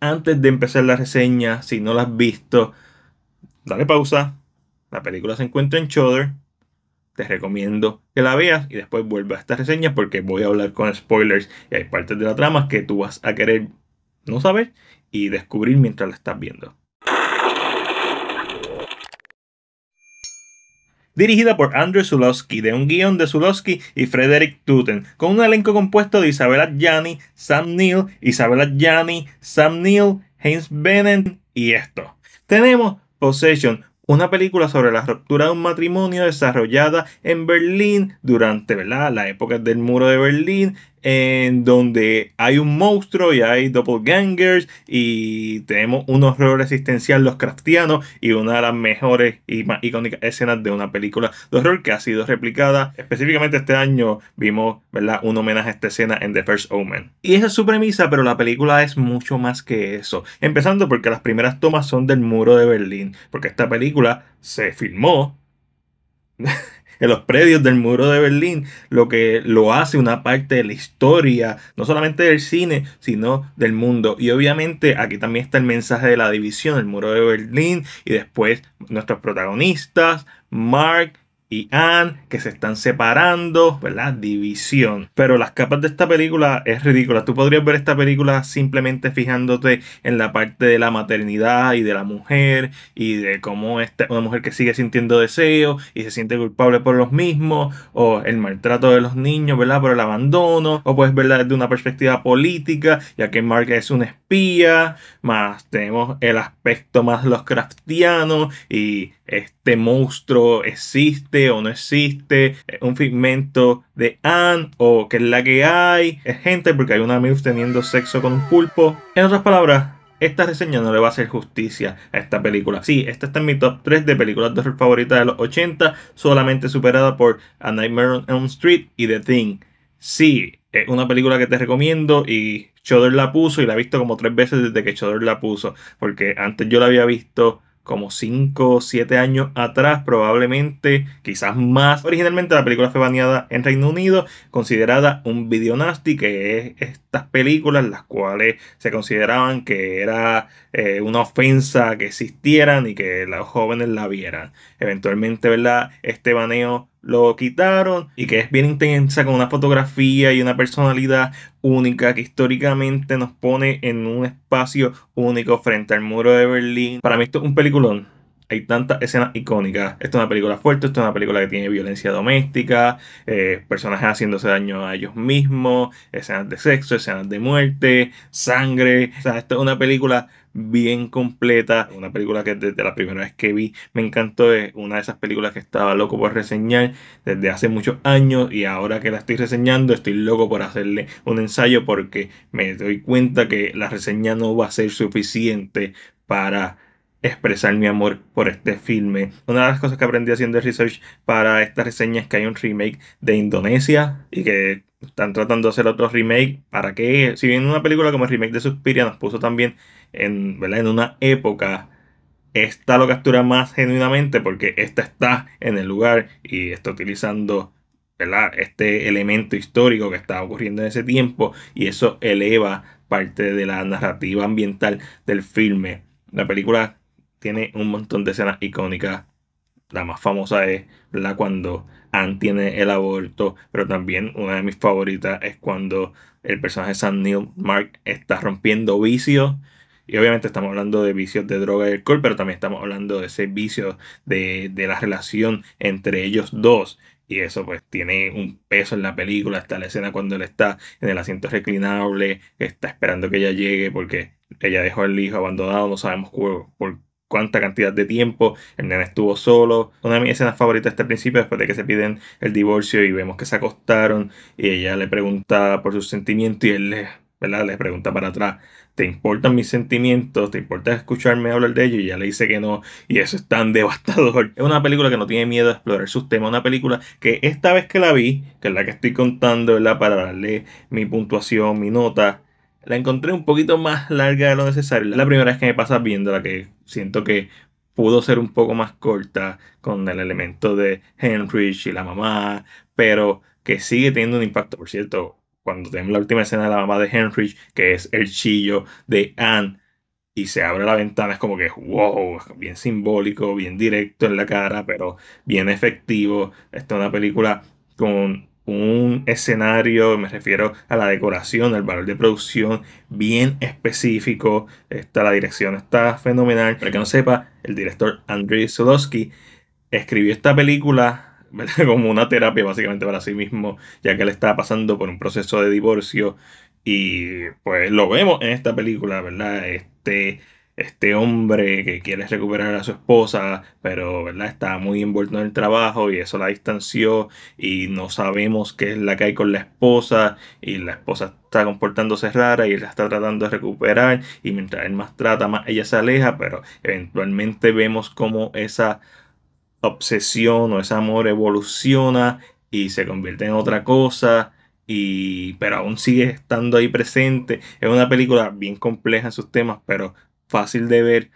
antes de empezar la reseña, si no la has visto, dale pausa. La película se encuentra en Shudder. Te recomiendo que la veas y después vuelva a esta reseña porque voy a hablar con spoilers y hay partes de la trama que tú vas a querer no saber y descubrir mientras la estás viendo. dirigida por Andrew Zulowski, de un guión de Zulowski y Frederick Tuten, con un elenco compuesto de Isabella Gianni, Sam Neill, Isabella Gianni, Sam Neill, Heinz Bennett y esto. Tenemos Possession, una película sobre la ruptura de un matrimonio desarrollada en Berlín durante la época del muro de Berlín, en donde hay un monstruo y hay doppelgangers y tenemos un horror existencial los craftianos y una de las mejores y más icónicas escenas de una película de horror que ha sido replicada específicamente este año vimos ¿verdad? un homenaje a esta escena en The First Omen y esa es su premisa pero la película es mucho más que eso empezando porque las primeras tomas son del muro de Berlín porque esta película se filmó en los predios del muro de Berlín, lo que lo hace una parte de la historia, no solamente del cine, sino del mundo. Y obviamente aquí también está el mensaje de la división, el muro de Berlín y después nuestros protagonistas, Mark y Anne, que se están separando, ¿verdad? División. Pero las capas de esta película es ridícula. Tú podrías ver esta película simplemente fijándote en la parte de la maternidad y de la mujer y de cómo esta, una mujer que sigue sintiendo deseo y se siente culpable por los mismos o el maltrato de los niños, ¿verdad? Por el abandono o puedes verla desde una perspectiva política, ya que Mark es un espía, más tenemos el aspecto más los craftianos y este este monstruo existe o no existe, eh, un figmento de Anne o que es la que hay, es gente porque hay una MILF teniendo sexo con un pulpo. En otras palabras, esta reseña no le va a hacer justicia a esta película. Sí, esta está en mi top 3 de películas de horror favoritas de los 80, solamente superada por A Nightmare on Elm Street y The Thing. Sí, es una película que te recomiendo y Choder la puso y la he visto como tres veces desde que Chodor la puso, porque antes yo la había visto como 5 o 7 años atrás, probablemente, quizás más. Originalmente la película fue baneada en Reino Unido, considerada un video nasty, que es estas películas, las cuales se consideraban que era eh, una ofensa que existieran y que los jóvenes la vieran. Eventualmente, ¿verdad? Este baneo lo quitaron y que es bien intensa con una fotografía y una personalidad única que históricamente nos pone en un espacio único frente al muro de Berlín. Para mí esto es un peliculón hay tantas escenas icónicas. Esta es una película fuerte, esta es una película que tiene violencia doméstica, eh, personajes haciéndose daño a ellos mismos, escenas de sexo, escenas de muerte, sangre. O sea, esta es una película bien completa. Una película que desde la primera vez que vi me encantó. Es una de esas películas que estaba loco por reseñar desde hace muchos años y ahora que la estoy reseñando estoy loco por hacerle un ensayo porque me doy cuenta que la reseña no va a ser suficiente para expresar mi amor por este filme. Una de las cosas que aprendí haciendo el research para esta reseña es que hay un remake de Indonesia y que están tratando de hacer otro remake para que, si bien una película como el remake de Suspiria nos puso también en, ¿verdad? en una época, esta lo captura más genuinamente porque esta está en el lugar y está utilizando ¿verdad? este elemento histórico que estaba ocurriendo en ese tiempo y eso eleva parte de la narrativa ambiental del filme. La película tiene un montón de escenas icónicas. La más famosa es la cuando Anne tiene el aborto, pero también una de mis favoritas es cuando el personaje de Sam Neil Mark está rompiendo vicios. Y obviamente estamos hablando de vicios de droga y alcohol, pero también estamos hablando de ese vicio de, la relación entre ellos dos. Y eso pues tiene un peso en la película. Está la escena cuando él está en el asiento reclinable, está esperando que ella llegue porque ella dejó al hijo abandonado, no sabemos por, qué cuánta cantidad de tiempo, el nene estuvo solo. Una de mis escenas favoritas hasta el principio, después de que se piden el divorcio y vemos que se acostaron y ella le pregunta por sus sentimientos y él le, ¿verdad? pregunta para atrás, ¿te importan mis sentimientos? ¿Te importa escucharme hablar de ellos? Y ella le dice que no, y eso es tan devastador. Es una película que no tiene miedo a explorar sus temas, una película que esta vez que la vi, que es la que estoy contando, ¿verdad? Para darle mi puntuación, mi nota la encontré un poquito más larga de lo necesario. La primera vez que me pasa viéndola, que siento que pudo ser un poco más corta con el elemento de Henrich y la mamá, pero que sigue teniendo un impacto. Por cierto, cuando tenemos la última escena de la mamá de Henrich, que es el chillo de Anne, y se abre la ventana, es como que wow, bien simbólico, bien directo en la cara, pero bien efectivo. Esta es una película con un escenario, me refiero a la decoración, al valor de producción bien específico. Está, la dirección está fenomenal. Para que no sepa, el director Andrei Sodowski escribió esta película como una terapia básicamente para sí mismo, ya que él estaba pasando por un proceso de divorcio y pues lo vemos en esta película, ¿verdad? Este este hombre que quiere recuperar a su esposa, pero ¿verdad? está muy envuelto en el trabajo y eso la distanció y no sabemos qué es la que hay con la esposa y la esposa está comportándose rara y él la está tratando de recuperar y mientras él más trata, más ella se aleja, pero eventualmente vemos cómo esa obsesión o ese amor evoluciona y se convierte en otra cosa. Y, pero aún sigue estando ahí presente. Es una película bien compleja en sus temas, pero fácil de ver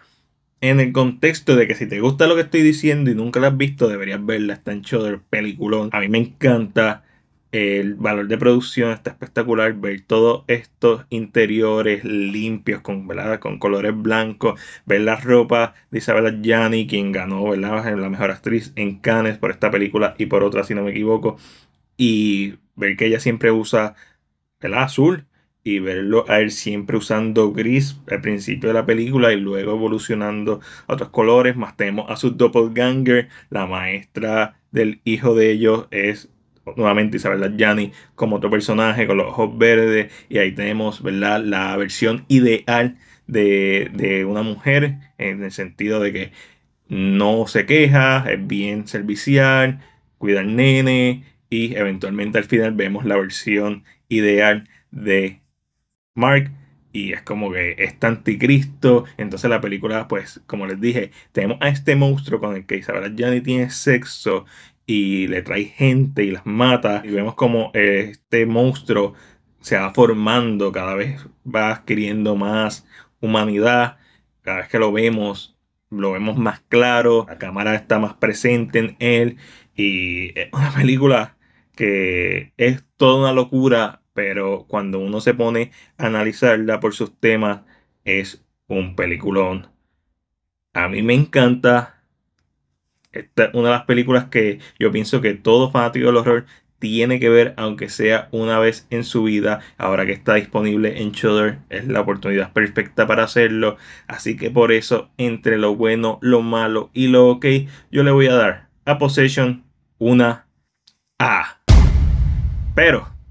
en el contexto de que si te gusta lo que estoy diciendo y nunca la has visto, deberías verla. Está en Shudder, peliculón. A mí me encanta el valor de producción, está espectacular ver todos estos interiores limpios con, con colores blancos, ver la ropa de Isabella Gianni, quien ganó ¿verdad? la mejor actriz en Cannes por esta película y por otra, si no me equivoco, y ver que ella siempre usa el azul y verlo a él siempre usando gris al principio de la película y luego evolucionando a otros colores. Más tenemos a su doppelganger, la maestra del hijo de ellos es nuevamente Isabel Gianni como otro personaje con los ojos verdes y ahí tenemos ¿verdad? la versión ideal de, de una mujer en el sentido de que no se queja, es bien servicial, cuida al nene y eventualmente al final vemos la versión ideal de Mark y es como que está anticristo. Entonces la película, pues, como les dije, tenemos a este monstruo con el que Isabella Johnny tiene sexo y le trae gente y las mata. Y vemos como este monstruo se va formando, cada vez va adquiriendo más humanidad. Cada vez que lo vemos, lo vemos más claro. La cámara está más presente en él. Y es una película que es toda una locura pero cuando uno se pone a analizarla por sus temas, es un peliculón. A mí me encanta. Esta es una de las películas que yo pienso que todo fanático del horror tiene que ver, aunque sea una vez en su vida. Ahora que está disponible en Shudder, es la oportunidad perfecta para hacerlo. Así que por eso, entre lo bueno, lo malo y lo ok, yo le voy a dar a Possession una A. Pero